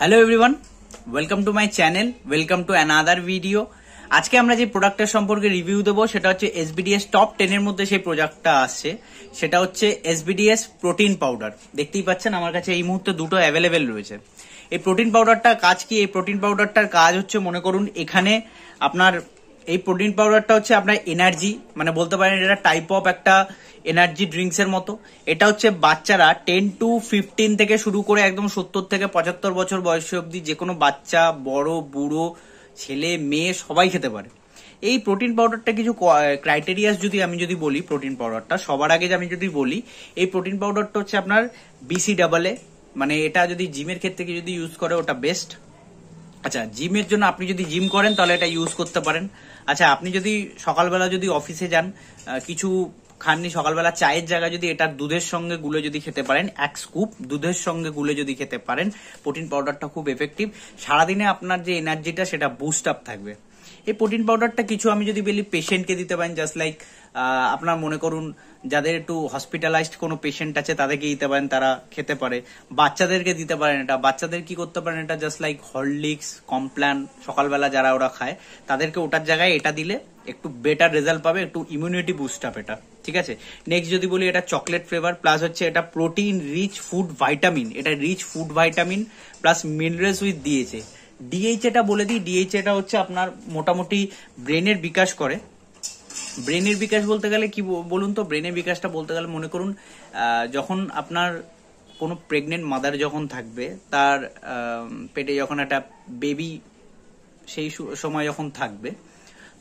hello everyone welcome to my channel welcome to another video আজকে আমরা যে প্রোডাক্টের সম্পর্কে রিভিউ দেবো সেটা হচ্ছে এসবিডিএস টপ টেনের মধ্যে সেই প্রোডাক্টটা আসছে সেটা হচ্ছে এসবিডিএস প্রোটিন পাউডার দেখতেই পাচ্ছেন আমার কাছে এই মুহূর্তে দুটো অ্যাভেলেবেল রয়েছে এই প্রোটিন পাউডারটা কাজ কি এই প্রোটিন পাউডারটার কাজ হচ্ছে মনে করুন এখানে আপনার এই প্রোটিন পাউডারটা হচ্ছে আপনার এনার্জি মানে বলতে পারেন এটা টাইপ অফ একটা এনার্জি ড্রিঙ্কস এর মতো এটা হচ্ছে বাচ্চারা টেন টু ফিফটিন থেকে শুরু করে একদম সত্তর থেকে পঁচাত্তর বছর বয়স অব্দি যে কোনো বাচ্চা বড় বুড়ো ছেলে মেয়ে সবাই খেতে পারে এই প্রোটিন পাউডারটা কিছু ক্রাইটেরিয়াস যদি আমি যদি বলি প্রোটিন পাউডারটা সবার আগে আমি যদি বলি এই প্রোটিন পাউডারটা হচ্ছে আপনার বিসি ডাবল এ মানে এটা যদি জিমের ক্ষেত্রে যদি ইউজ করে ওটা বেস্ট আচ্ছা জিমের জন্য আপনি যদি জিম করেন তাহলে এটা ইউজ করতে পারেন আচ্ছা আপনি যদি সকালবেলা যদি অফিসে যান কিছু খাননি সকালবেলা চায়ের জায়গায় যদি এটা দুধের সঙ্গে গুলে যদি খেতে পারেন এক স্কুপ দুধের সঙ্গে গুলে যদি খেতে পারেন প্রোটিন পাউডারটা খুব এফেক্টিভ সারাদিনে আপনার যে এনার্জিটা সেটা বুস্ট আপ থাকবে এই প্রোটিন পাউডারটা কিছু আমি যদি বলি পেশেন্টকে দিতে পারেন জাস্ট লাইক আপনার মনে করুন যাদের একটু হসপিটালাইজড কোনো পেশেন্ট আছে তাদেরকে দিতে পারেন তারা খেতে পারে বাচ্চাদেরকে দিতে পারেন এটা বাচ্চাদের কি করতে পারেন এটা জাস্ট লাইক হরলিক্স কমপ্ল্যান সকালবেলা যারা ওরা খায় তাদেরকে ওটার জায়গায় এটা দিলে একটু বেটার রেজাল্ট পাবে একটু ইমিউনিটি বুস্ট আপ এটা ঠিক আছে নেক্সট যদি বলি এটা চকলেট ফ্লেভার প্লাস হচ্ছে এটা প্রোটিন রিচ ফুড ভাইটামিন এটা rich food vitamin plus minerals with দিয়েছে ডিএইচএটা বলে দিই ডিএইচএটা হচ্ছে আপনার মোটামুটি ব্রেনের বিকাশ করে ব্রেনের বিকাশ বলতে গেলে কি বলুন তো ব্রেনের বিকাশটা বলতে গেলে মনে করুন যখন আপনার কোনো প্রেগনেন্ট মাদার যখন থাকবে তার পেটে যখন একটা বেবি সেই সময় যখন থাকবে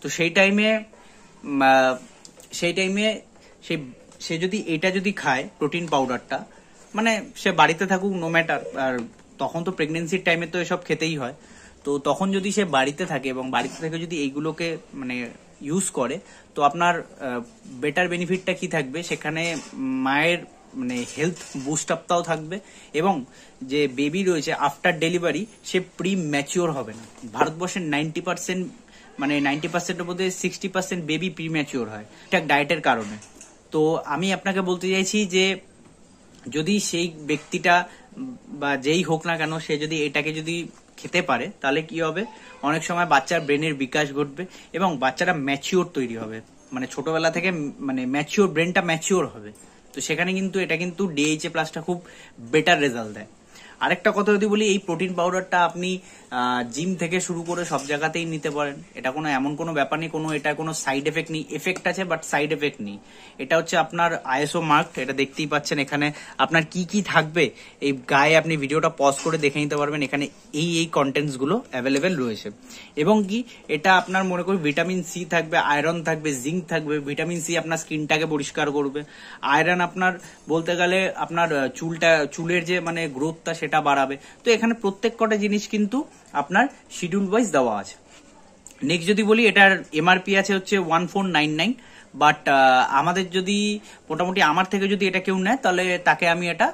তো সেই টাইমে সেই টাইমে সে সে যদি এটা যদি খায় প্রোটিন পাউডারটা মানে সে বাড়িতে থাকুক নো ম্যাটার আর তখন তো প্রেগনেন্সির টাইমে তো এসব খেতেই হয় তো তখন যদি সে বাড়িতে থাকে এবং বাড়িতে থেকে যদি এইগুলোকে মানে ইউজ করে তো আপনার বেটার বেনিফিটটা কি থাকবে সেখানে মায়ের মানে হেলথ বুস্ট আপটাও থাকবে এবং যে বেবি রয়েছে আফটার ডেলিভারি সে প্রি ম্যাচিওর হবে না ভারতবর্ষের নাইনটি পার্সেন্ট মানে নাইনটি পার্সেন্টের মধ্যে sixty percent baby premature হয় ঠিক ডায়েটের কারণে তো আমি আপনাকে বলতে চাইছি যে যদি সেই ব্যক্তিটা বা যেই হোক না কেন সে যদি এটাকে যদি খেতে পারে তাহলে কি হবে অনেক সময় বাচ্চার ব্রেনের বিকাশ ঘটবে এবং বাচ্চারা ম্যাচিওর তৈরি হবে মানে ছোটবেলা থেকে মানে ম্যাচিওর ব্রেনটা ম্যাচিওর হবে তো সেখানে কিন্তু এটা কিন্তু ডিএইচএ প্লাসটা খুব বেটার রেজাল্ট দেয় আরেকটা কথা যদি বলি এই প্রোটিন পাউডারটা আপনি জিম থেকে শুরু করে সব জায়গাতেই নিতে পারেন এটা কোনো এমন কোনো ব্যাপার নেই কোনো এটা কোনো সাইড এফেক্ট নেই এফেক্ট আছে বাট সাইড এফেক্ট নেই এটা হচ্ছে আপনার আইএসও মার্ক এটা দেখতেই পাচ্ছেন এখানে আপনার কি কি থাকবে এই গায়ে আপনি ভিডিওটা পজ করে দেখে নিতে পারবেন এখানে এই এই কন্টেন্টসগুলো অ্যাভেলেবেল রয়েছে এবং কি এটা আপনার মনে করি ভিটামিন সি থাকবে আয়রন থাকবে জিঙ্ক থাকবে ভিটামিন সি আপনার স্কিনটাকে পরিষ্কার করবে আয়রন আপনার বলতে গেলে আপনার চুলটা চুলের যে মানে গ্রোথটা সেটা সেটা বাড়াবে তো এখানে প্রত্যেক কটা জিনিস কিন্তু আপনার শিডিউল ওয়াইজ দেওয়া আছে নেক্সট যদি বলি এটার এমআরপি আছে হচ্ছে one four nine nine but আমাদের যদি মোটামুটি আমার থেকে যদি এটা কেউ নেয় তাহলে তাকে আমি এটা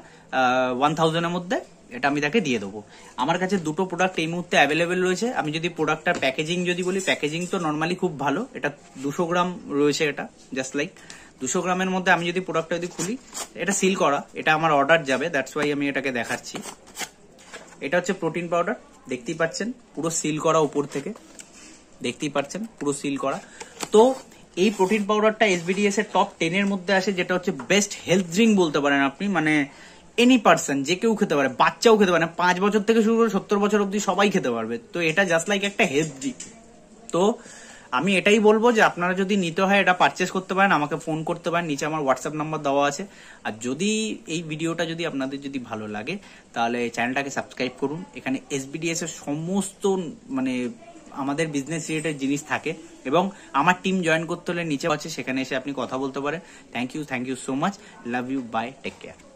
ওয়ান থাউজেন্ডের মধ্যে এটা আমি তাকে দিয়ে দেবো আমার কাছে দুটো প্রোডাক্ট এই মুহূর্তে অ্যাভেলেবেল রয়েছে আমি যদি প্রোডাক্টটার প্যাকেজিং যদি বলি প্যাকেজিং তো নর্মালি খুব ভালো এটা দুশো গ্রাম রয়েছে এটা জাস্ট লাইক দুশো গ্রামের মধ্যে আমি যদি প্রোডাক্টটা যদি খুলি এটা সিল করা এটা আমার অর্ডার যাবে দ্যাটস ওয়াই আমি এটাকে দেখাচ্ছি এটা হচ্ছে প্রোটিন পাউডার দেখতেই পাচ্ছেন পুরো সিল করা উপর থেকে দেখতেই পাচ্ছেন পুরো সিল করা তো এই প্রোটিন পাউডারটা এসবিডিএস এর টপ টেন এর মধ্যে আসে যেটা হচ্ছে বেস্ট হেলথ ড্রিঙ্ক বলতে পারেন আপনি মানে এনি পার্সন যে কেউ খেতে পারে বাচ্চাও খেতে পারে পাঁচ বছর থেকে শুরু করে সত্তর বছর অব্দি সবাই খেতে পারবে তো এটা জাস্ট লাইক একটা হেলথ ড্রিঙ্ক তো আমি এটাই বলবো যে আপনারা যদি নিতে হয় এটা পারচেস করতে পারেন আমাকে ফোন করতে পারেন নিচে আমার হোয়াটসঅ্যাপ নাম্বার দেওয়া আছে আর যদি এই ভিডিওটা যদি আপনাদের যদি ভালো লাগে তাহলে চ্যানেলটাকে সাবস্ক্রাইব করুন এখানে এসবিডিএস এর সমস্ত মানে আমাদের বিজনেস রিলেটেড জিনিস থাকে এবং আমার টিম জয়েন করতে হলে নিচে আছে সেখানে এসে আপনি কথা বলতে পারেন thank you thank you so much love you bye take care